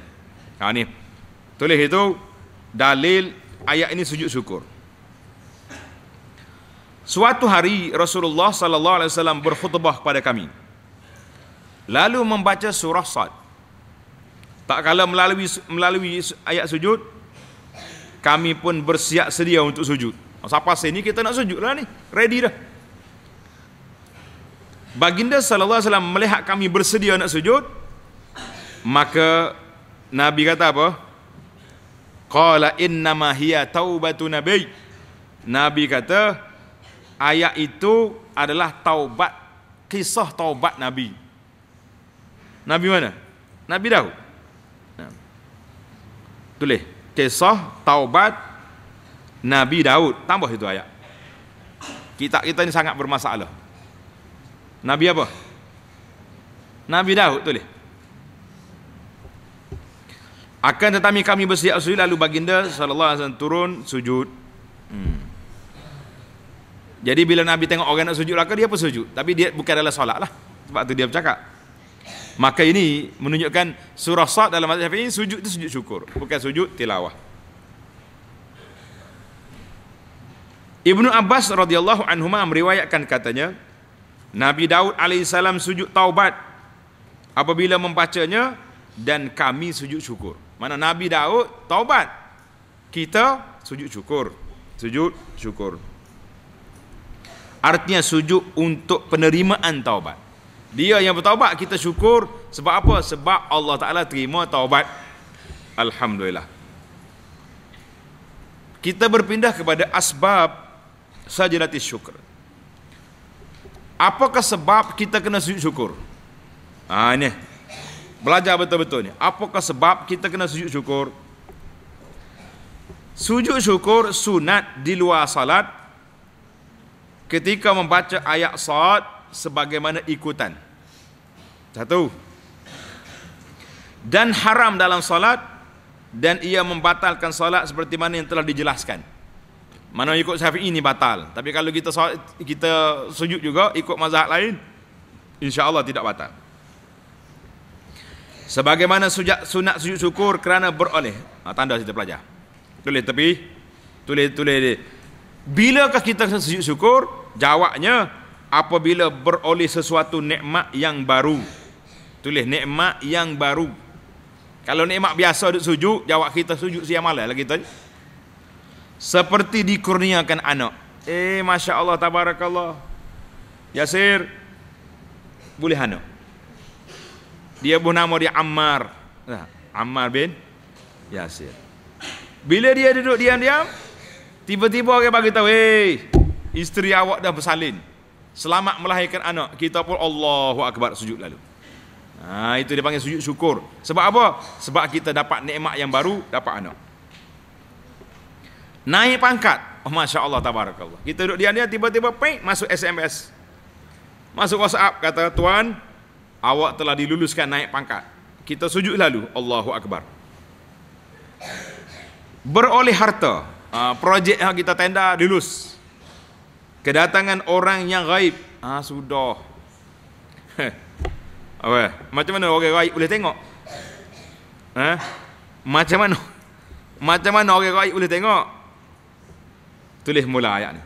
Ha ni. Tulis itu dalil ayat ini sujud syukur. Suatu hari Rasulullah sallallahu alaihi wasallam berkhutbah kepada kami. Lalu membaca surah Sad. Tak kala melalui melalui ayat sujud kami pun bersiap sedia untuk sujud. Siapa sini kita nak sujud lah ni. Ready dah. Baginda sallallahu alaihi wasallam melihat kami bersedia nak sujud maka Nabi kata apa? Qala inna ma hiya taubatun nabiy. Nabi kata ayat itu adalah taubat kisah taubat Nabi. Nabi mana? Nabi tahu. Tulis kisah taubat Nabi Daud. Tambah itu ayat. Kita kita ini sangat bermasalah. Nabi apa? Nabi Daud tulis. Akan tetapi kami bersiap suci lalu baginda sallallahu alaihi wasallam turun sujud. Hmm. Jadi bila Nabi tengok orang nak sujud laka dia pun sujud. Tapi dia bukan dalam solat lah. Sebab tu dia bercakap. Maka ini menunjukkan surah Sad dalam mazhab ini sujud itu sujud syukur, bukan sujud tilawah. Ibnu Abbas radhiyallahu anhuma meriwayatkan katanya, Nabi Daud AS sujud taubat apabila membacanya dan kami sujud syukur. Mana Nabi Daud taubat. Kita sujud syukur. Sujud syukur. Artinya sujud untuk penerimaan taubat. Dia yang bertaubat kita syukur sebab apa? Sebab Allah Taala terima taubat. Alhamdulillah. Kita berpindah kepada asbab sajadah syukur. Apakah sebab kita kena sujud syukur? Ha, ini. Belajar betul-betul ni. Apakah sebab kita kena sujud syukur? Sujud syukur sunat di luar salat ketika membaca ayat salat sebagaimana ikutan. Satu. Dan haram dalam salat dan ia membatalkan salat seperti mana yang telah dijelaskan. Mana ikut Syafi'i ni batal. Tapi kalau kita kita sujud juga ikut mazhab lain, insya-Allah tidak batal. Sebagaimana sujud sunat sujud syukur kerana beroleh. Ha, tanda kita pelajar. Tulis tepi. Tulis tulis. Bila kita sujud syukur? Jawabnya apabila beroleh sesuatu nikmat yang baru. Tulis nikmat yang baru. Kalau nikmat biasa duduk sujud, jawab kita sujud siang malam lagi tu seperti dikurniakan anak. Eh, masya Allah, tabarakallah. Yasir, boleh anak. Dia pun nama dia Ammar. Ha, Ammar bin Yasir. Bila dia duduk diam-diam, tiba-tiba orang bagi tahu, hey, isteri awak dah bersalin. Selamat melahirkan anak. Kita pun Allahu Akbar sujud lalu. Ha, itu dia panggil sujud syukur. Sebab apa? Sebab kita dapat nikmat yang baru, dapat anak naik pangkat. Oh, Masya Allah, tabarakallah. Kita duduk di dia tiba-tiba peng, masuk SMS. Masuk WhatsApp, kata, Tuan, awak telah diluluskan naik pangkat. Kita sujud lalu, Allahu Akbar. Beroleh harta, ah, projek yang kita tenda, dilulus. Kedatangan orang yang gaib, ah, sudah. Okay. Macam mana orang gaib boleh tengok? Eh? Macam mana? Macam mana orang gaib boleh tengok? Tulis mula ayat ni.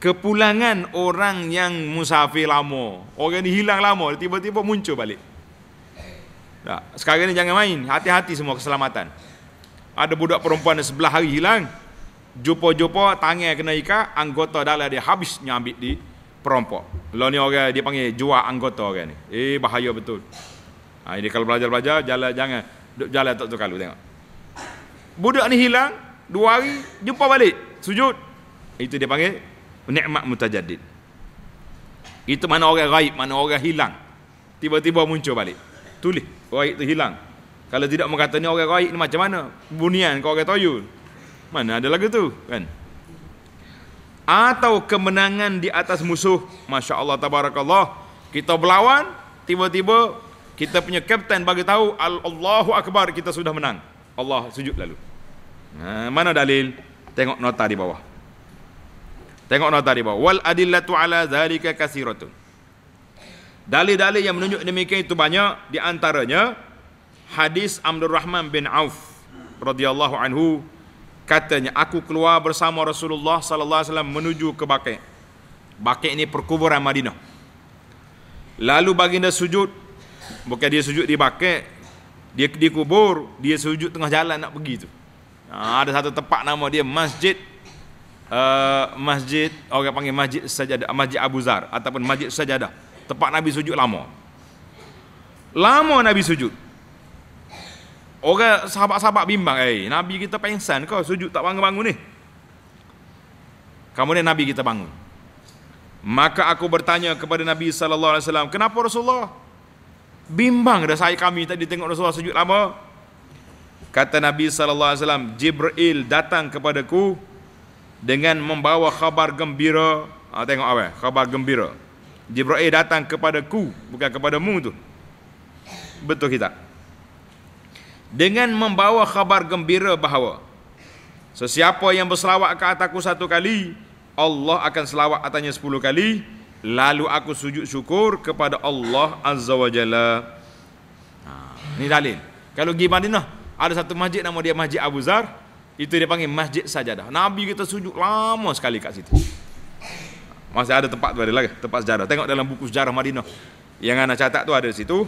Kepulangan orang yang musafir lama. Orang ni hilang lama, tiba-tiba muncul balik. Tak. Sekarang ni jangan main. Hati-hati semua keselamatan. Ada budak perempuan di sebelah hari hilang. Jumpa-jumpa tangan kena ikat. Anggota dalam dia habis nyambit di perompok. Kalau ni orang dia panggil jual anggota orang ni. Eh bahaya betul. Ha, ini kalau belajar-belajar jalan jangan. jalan tak tukar lu tengok. Budak ni hilang. Dua hari jumpa balik sujud itu dia panggil nikmat mutajaddid itu mana orang raib mana orang hilang tiba-tiba muncul balik tulis raib tu hilang kalau tidak mengata ni orang raib ni macam mana bunian kau orang toyul mana ada lagu tu kan atau kemenangan di atas musuh Masya Allah Tabarakallah kita berlawan tiba-tiba kita punya kapten bagi tahu Allahu Akbar kita sudah menang Allah sujud lalu nah, ha, mana dalil Tengok nota di bawah. Tengok nota di bawah. Wal adillatu ala zalika kasiratun. Dalil-dalil yang menunjuk demikian itu banyak di antaranya hadis Abdul Rahman bin Auf radhiyallahu anhu katanya aku keluar bersama Rasulullah sallallahu alaihi wasallam menuju ke Baqi. Baqi ini perkuburan Madinah. Lalu baginda sujud bukan dia sujud di Baqi dia dikubur dia sujud tengah jalan nak pergi tu. Ha, ada satu tempat nama dia Masjid uh, Masjid orang panggil Masjid Sajadah, Masjid Abu Zar ataupun Masjid Sajadah. Tempat Nabi sujud lama. Lama Nabi sujud. Orang sahabat-sahabat bimbang, "Eh, Nabi kita pengsan kau sujud tak bangun-bangun ni?" Kemudian Nabi kita bangun. Maka aku bertanya kepada Nabi saw. "Kenapa Rasulullah bimbang dah saya kami tadi tengok Rasulullah sujud lama?" Kata Nabi sallallahu alaihi wasallam, Jibril datang kepadaku dengan membawa khabar gembira. Ha, tengok apa? Khabar gembira. Jibril datang kepadaku, bukan kepadamu tu. Betul kita. Dengan membawa khabar gembira bahawa sesiapa yang berselawat ke atasku satu kali, Allah akan selawat atasnya sepuluh kali. Lalu aku sujud syukur kepada Allah Azza wa Jalla. Ha, ini dalil. Kalau pergi Madinah, ada satu masjid nama dia Masjid Abu Zar. Itu dia panggil Masjid Sajadah. Nabi kita sujud lama sekali kat situ. Masih ada tempat tu ada lagi, tempat sejarah. Tengok dalam buku sejarah Madinah. Yang anak catat tu ada di situ.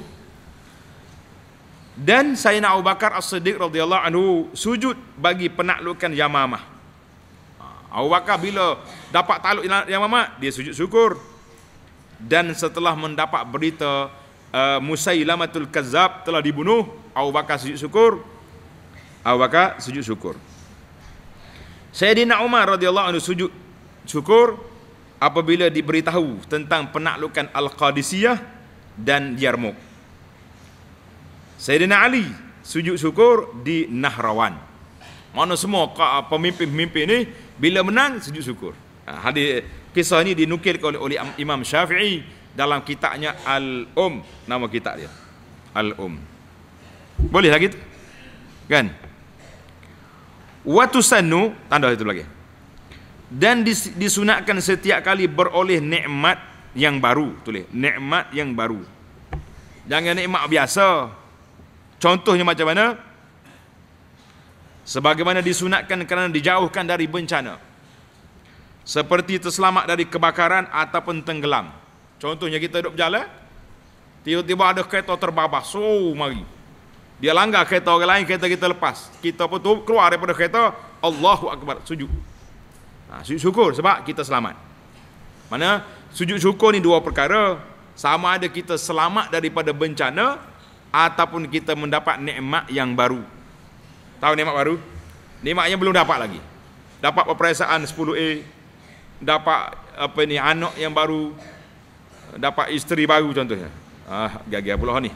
Dan Sayyidina Abu Bakar As-Siddiq radhiyallahu anhu sujud bagi penaklukan Yamamah. Ha, Abu Bakar bila dapat taluk Yamamah, dia sujud syukur. Dan setelah mendapat berita uh, Musailamatul Kazab telah dibunuh, Abu Bakar sujud syukur. Abu Bakar sujud syukur. Sayyidina Umar radhiyallahu anhu sujud syukur apabila diberitahu tentang penaklukan Al-Qadisiyah dan Yarmouk. Sayyidina Ali sujud syukur di Nahrawan. Mana semua pemimpin-pemimpin ini bila menang sujud syukur. Ha, hadis kisah ini dinukil oleh, oleh Imam Syafi'i dalam kitabnya Al-Um, nama kitab dia. Al-Um. Boleh lagi tu? Kan? Watusanu tanda itu lagi. Dan disunatkan setiap kali beroleh nikmat yang baru, tulis nikmat yang baru. Jangan nikmat biasa. Contohnya macam mana? Sebagaimana disunatkan kerana dijauhkan dari bencana. Seperti terselamat dari kebakaran ataupun tenggelam. Contohnya kita duduk berjalan, tiba-tiba ada kereta terbabas, so oh, mari. Dia langgar kereta orang lain, kereta kita lepas. Kita pun tu keluar daripada kereta, Allahu Akbar, sujud. Ha, sujud syukur sebab kita selamat. Mana sujud syukur ni dua perkara. Sama ada kita selamat daripada bencana ataupun kita mendapat nikmat yang baru. Tahu nikmat baru? Nikmat yang belum dapat lagi. Dapat perperiksaan 10A, dapat apa ni anak yang baru, dapat isteri baru contohnya. Ah, gagal pula ni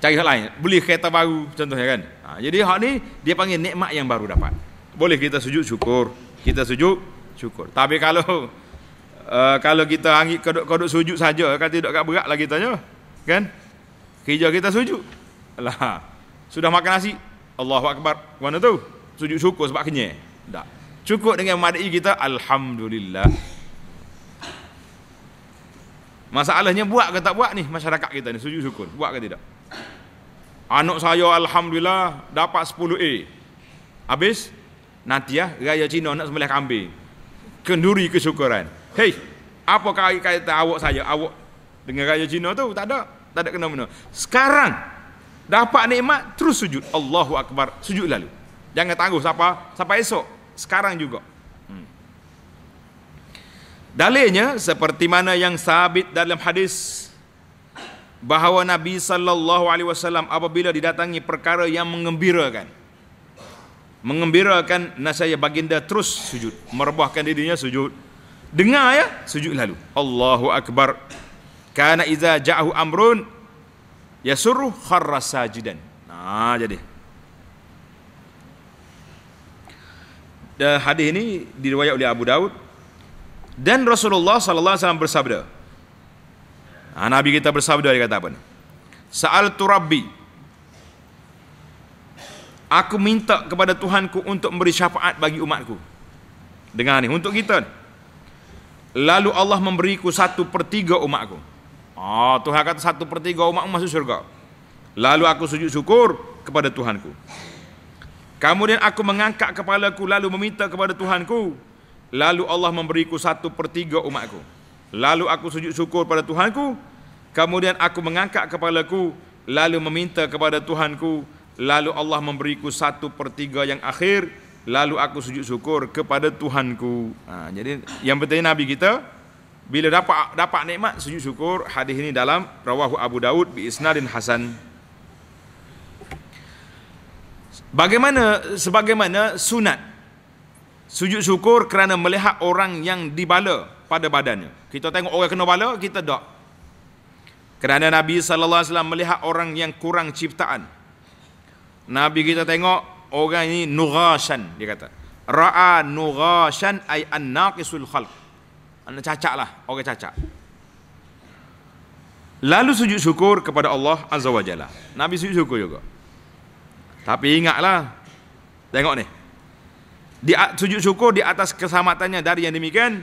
cari hal lain beli kereta baru contohnya kan ha, jadi hak ni dia panggil nikmat yang baru dapat boleh kita sujud syukur kita sujud syukur tapi kalau uh, kalau kita anggap kodok kodok sujud saja kan tidak agak berat lah kitanya kan kerja kita sujud lah sudah makan nasi Allahu Akbar mana tu sujud syukur sebab kenyang. tak cukup dengan madai kita Alhamdulillah masalahnya buat ke tak buat ni masyarakat kita ni sujud syukur buat ke tidak Anak saya Alhamdulillah dapat 10 A. Habis? Nanti ya, raya Cina nak sembelih kambing. Kenduri kesyukuran. Hei, apa kaitan awak saya? Awak dengan raya Cina tu tak ada. Tak ada kena-mena. Sekarang, dapat nikmat, terus sujud. Allahu Akbar, sujud lalu. Jangan tangguh siapa, siapa esok. Sekarang juga. Hmm. Dalilnya, seperti mana yang sabit dalam hadis bahawa Nabi sallallahu alaihi wasallam apabila didatangi perkara yang mengembirakan mengembirakan nasaya baginda terus sujud merebahkan dirinya sujud dengar ya sujud lalu Allahu akbar kana iza ja'ahu amrun yasurru kharra sajidan nah jadi dan hadis ini diriwayat oleh Abu Daud dan Rasulullah sallallahu alaihi wasallam bersabda Ha, Nabi kita bersabda dia kata apa ni? Sa'al tu Rabbi. Aku minta kepada Tuhanku untuk memberi syafaat bagi umatku. Dengar ni, untuk kita. Lalu Allah memberiku satu per tiga umatku. oh, Tuhan kata satu per tiga umatku masuk syurga. Lalu aku sujud syukur kepada Tuhanku. Kemudian aku mengangkat kepalaku lalu meminta kepada Tuhanku. Lalu Allah memberiku satu per tiga umatku. Lalu aku sujud syukur pada Tuhanku. Kemudian aku mengangkat kepalaku. Lalu meminta kepada Tuhanku. Lalu Allah memberiku satu per tiga yang akhir. Lalu aku sujud syukur kepada Tuhanku. Ha, jadi yang penting Nabi kita. Bila dapat dapat nikmat sujud syukur. Hadis ini dalam Rawahu Abu Daud bi Isnadin Hasan. Bagaimana sebagaimana sunat sujud syukur kerana melihat orang yang dibala pada badannya. Kita tengok orang kena bala, kita tak. Kerana Nabi sallallahu alaihi wasallam melihat orang yang kurang ciptaan. Nabi kita tengok orang ini nughasan dia kata. Ra'a nughasan ay an-naqisul khalq. Ana lah, orang cacat. Lalu sujud syukur kepada Allah Azza wa Jalla. Nabi sujud syukur juga. Tapi ingatlah tengok ni. Di sujud syukur di atas keselamatannya dari yang demikian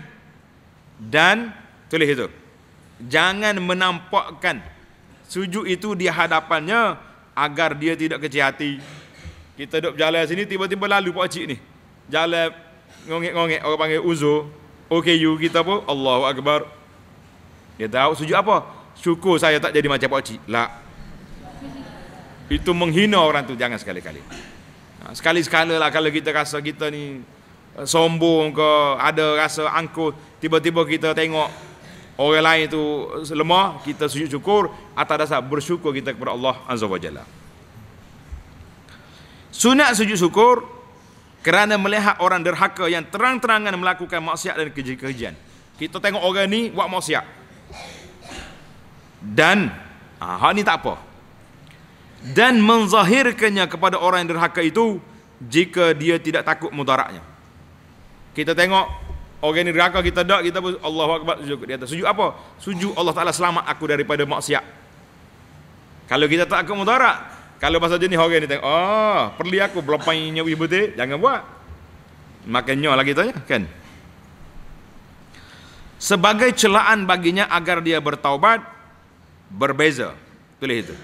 dan tulis itu. Jangan menampakkan sujud itu di hadapannya agar dia tidak kecil hati. Kita duduk jalan sini tiba-tiba lalu pak cik ni. Jalan ngongek-ngongek orang panggil Uzo, Okay you kita pun Allahu akbar. Dia tahu sujud apa? Syukur saya tak jadi macam pak cik. Lah. Itu menghina orang tu jangan sekali-kali. Ha, sekali-sekala lah kalau kita rasa kita ni sombong ke ada rasa angkuh tiba-tiba kita tengok orang lain itu lemah kita sujud syukur atas dasar bersyukur kita kepada Allah azza wajalla sunat sujud syukur kerana melihat orang derhaka yang terang-terangan melakukan maksiat dan kejadian kita tengok orang ni buat maksiat dan ah ha, ni tak apa dan menzahirkannya kepada orang yang derhaka itu jika dia tidak takut mudaratnya kita tengok orang ni raka kita dak kita pun Allahuakbar sujud di atas sujud apa sujud Allah taala selamat aku daripada maksiat kalau kita tak aku mudarat kalau masa jenis orang ni tengok oh perli aku belapai nyawi betul jangan buat makanya lagi tanya kan sebagai celaan baginya agar dia bertaubat berbeza tulis itu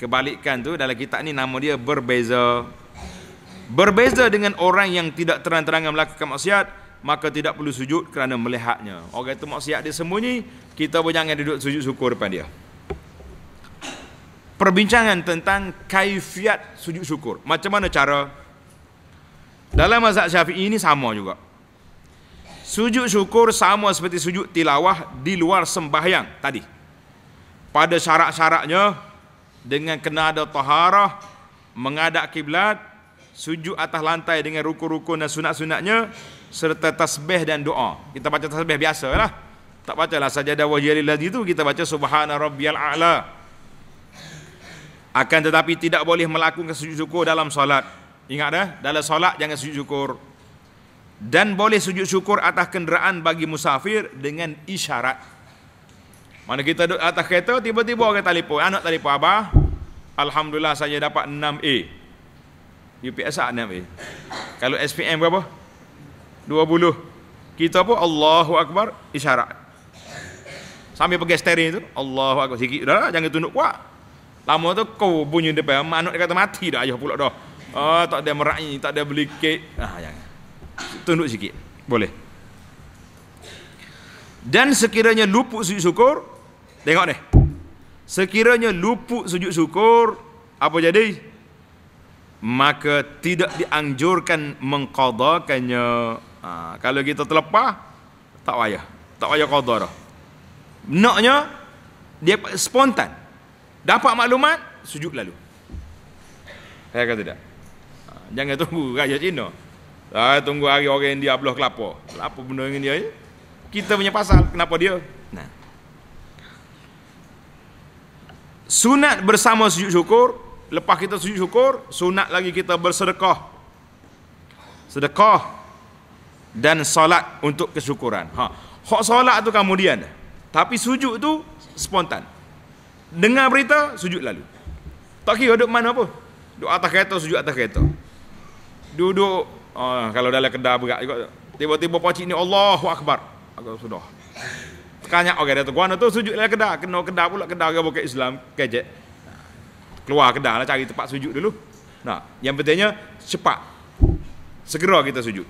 kebalikan tu dalam kitab ni nama dia berbeza Berbeza dengan orang yang tidak terang-terangan melakukan maksiat, maka tidak perlu sujud kerana melihatnya. Orang itu maksiat dia sembunyi, kita pun jangan duduk sujud syukur depan dia. Perbincangan tentang kaifiat sujud syukur. Macam mana cara? Dalam mazhab syafi'i ini sama juga. Sujud syukur sama seperti sujud tilawah di luar sembahyang tadi. Pada syarat-syaratnya, dengan kena ada taharah, mengadak kiblat, sujud atas lantai dengan rukun-rukun dan sunat-sunatnya serta tasbih dan doa. Kita baca tasbih biasa, lah. Tak baca lah saja. sajadah wajib lagi tu kita baca subhana rabbiyal a'la. Akan tetapi tidak boleh melakukan sujud syukur dalam solat. Ingat dah, dalam solat jangan sujud syukur. Dan boleh sujud syukur atas kenderaan bagi musafir dengan isyarat. Mana kita duduk atas kereta, tiba-tiba orang telefon. Anak telefon, Abah, Alhamdulillah saya dapat 6A. UPS tak ni, bayar. Kalau SPM berapa? 20. Kita pun Allahu Akbar isyarat. Sambil pegang steering tu, Allahu Akbar sikit dah, jangan tunduk kuat. Lama tu kau bunyi depan, manuk dia kata mati dah ayah pula dah. Oh, tak ada merai, tak ada beli kek. Ah, jangan. Tunduk sikit. Boleh. Dan sekiranya luput sujud syukur, tengok ni. Sekiranya luput sujud syukur, Apa jadi? maka tidak dianjurkan mengkodokannya. Ha, kalau kita terlepas, tak payah. Tak payah kodok dah. Naknya, dia spontan. Dapat maklumat, sujud lalu. Saya kata tak? Ha, jangan tunggu raja Cina. Saya tunggu hari orang dia peluh kelapa. Kelapa benda yang dia. Kita punya pasal kenapa dia. Nah. Sunat bersama sujud syukur, lepas kita sujud syukur, sunat lagi kita bersedekah. Sedekah dan solat untuk kesyukuran. Ha. Hak solat tu kemudian. Tapi sujud tu spontan. Dengar berita, sujud lalu. Tak kira duduk mana pun. Duduk atas kereta, sujud atas kereta. Duduk, oh, kalau dalam kedai berat juga. Tiba-tiba pakcik ni, Allahu Akbar. Aku sudah. Kanya orang okay, dia tu, guana tu sujud dalam kedai. Kena kedai pula, kedai orang bukit Islam. Kejek. Okay, keluar kedah lah cari tempat sujud dulu. Nah, yang pentingnya cepat. Segera kita sujud.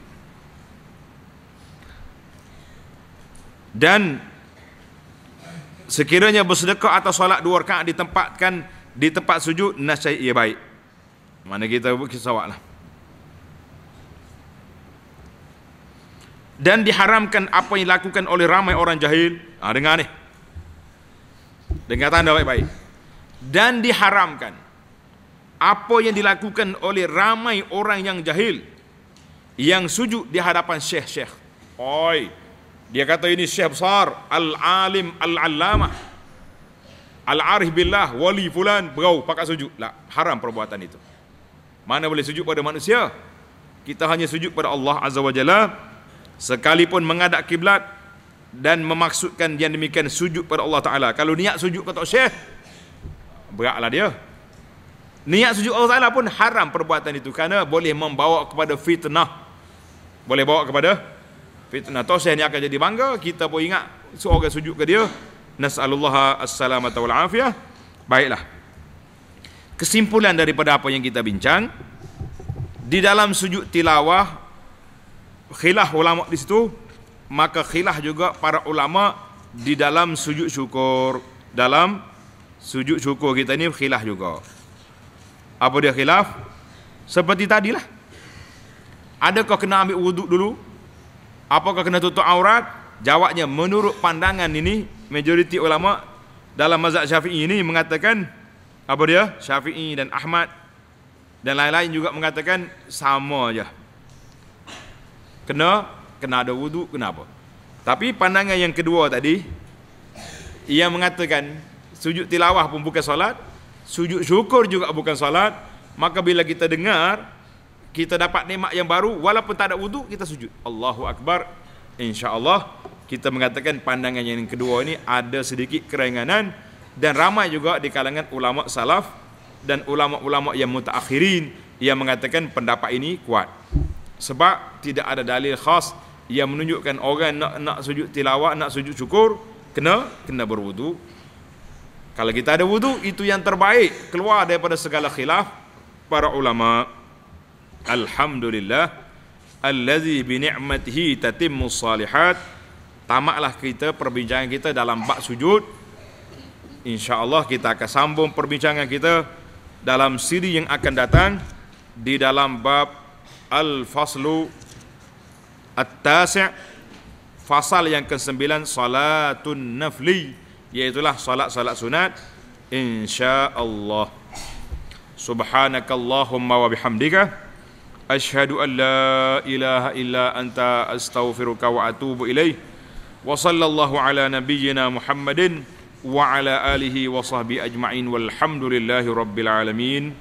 Dan sekiranya bersedekah atau solat dua rakaat ditempatkan di tempat sujud nasai ia baik. Mana kita buat lah. Dan diharamkan apa yang dilakukan oleh ramai orang jahil. Ah ha, dengar ni. Dengar tanda baik-baik dan diharamkan apa yang dilakukan oleh ramai orang yang jahil yang sujud di hadapan syekh-syekh. Oi, dia kata ini syekh besar, al-alim al-allamah. Al-arif billah wali fulan berau pakat sujud. Lah, haram perbuatan itu. Mana boleh sujud pada manusia? Kita hanya sujud pada Allah Azza Wajalla. sekalipun mengadap kiblat dan memaksudkan yang demikian sujud pada Allah Taala. Kalau niat sujud kata syekh, beratlah dia. Niat sujud Allah Ta'ala pun haram perbuatan itu kerana boleh membawa kepada fitnah. Boleh bawa kepada fitnah. Tosih ni akan jadi bangga. Kita pun ingat seorang sujud ke dia. Nas'alullah as-salamata afiyah Baiklah. Kesimpulan daripada apa yang kita bincang. Di dalam sujud tilawah, khilah ulama di situ, maka khilah juga para ulama di dalam sujud syukur. Dalam sujud syukur kita ni khilaf juga. Apa dia khilaf? Seperti tadilah. Adakah kena ambil wuduk dulu? Apakah kena tutup aurat? Jawabnya menurut pandangan ini majoriti ulama dalam mazhab Syafi'i ini mengatakan apa dia? Syafi'i dan Ahmad dan lain-lain juga mengatakan sama aja. Kena kena ada wuduk kenapa? Tapi pandangan yang kedua tadi ia mengatakan sujud tilawah pun bukan solat sujud syukur juga bukan solat maka bila kita dengar kita dapat nikmat yang baru walaupun tak ada wudu kita sujud Allahu akbar insyaallah kita mengatakan pandangan yang kedua ini ada sedikit keringanan dan ramai juga di kalangan ulama salaf dan ulama-ulama yang mutaakhirin yang mengatakan pendapat ini kuat sebab tidak ada dalil khas yang menunjukkan orang nak nak sujud tilawah nak sujud syukur kena kena berwudu kalau kita ada wudu itu yang terbaik keluar daripada segala khilaf para ulama. Alhamdulillah allazi bi ni'matihi tatimmu salihat. Tamatlah kita perbincangan kita dalam bab sujud. Insya-Allah kita akan sambung perbincangan kita dalam siri yang akan datang di dalam bab al-faslu at-tasi' fasal yang ke-9 salatun nafli iaitulah salat-salat sunat insya-Allah subhanakallahumma wa bihamdika ashhadu an la ilaha illa anta astaghfiruka wa atubu ilaik wa sallallahu ala nabiyyina muhammadin wa ala alihi wa sahbi ajma'in walhamdulillahirabbil alamin